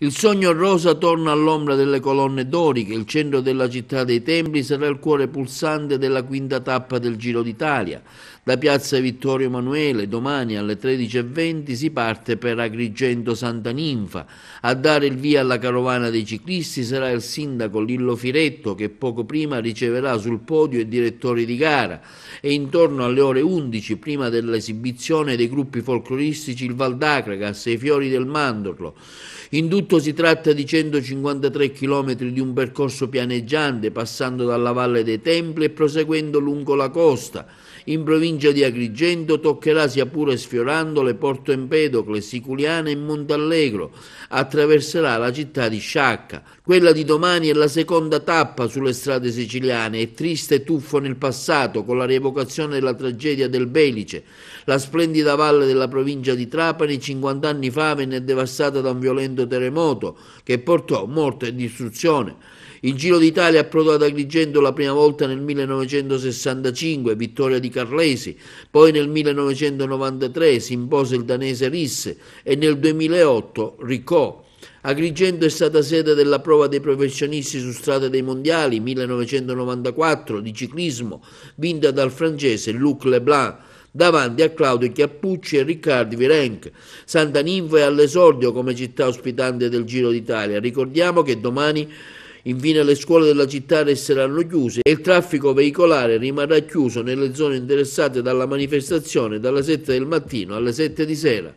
Il sogno rosa torna all'ombra delle colonne doriche, il centro della città dei templi sarà il cuore pulsante della quinta tappa del Giro d'Italia. Da piazza Vittorio Emanuele domani alle 13.20 si parte per Agrigento Santa Ninfa. A dare il via alla carovana dei ciclisti sarà il sindaco Lillo Firetto che poco prima riceverà sul podio i direttori di gara e intorno alle ore 11 prima dell'esibizione dei gruppi folcloristici il Valdacragas e i Fiori del Mandorlo. In tutti tutto si tratta di 153 km di un percorso pianeggiante, passando dalla Valle dei Templi e proseguendo lungo la costa, in provincia di Agrigento toccherà sia pure sfiorando le Porto Empedocle, Siculiana e Montallegro, attraverserà la città di Sciacca. Quella di domani è la seconda tappa sulle strade siciliane e triste tuffo nel passato con la rievocazione della tragedia del Belice. La splendida valle della provincia di Trapani 50 anni fa venne devastata da un violento terremoto che portò morte e distruzione. Il Giro d'Italia approdò ad Agrigento la prima volta nel 1965, vittoria di Carlesi, poi nel 1993 si impose il danese Risse e nel 2008 Ricò. Agrigento è stata sede della prova dei professionisti su strada dei mondiali 1994 di ciclismo, vinta dal francese Luc Leblanc davanti a Claudio Chiappucci e Riccardo Virenc. Santa Ninfa è all'esordio come città ospitante del Giro d'Italia. Ricordiamo che domani Infine le scuole della città resteranno chiuse e il traffico veicolare rimarrà chiuso nelle zone interessate dalla manifestazione dalle 7 del mattino alle 7 di sera.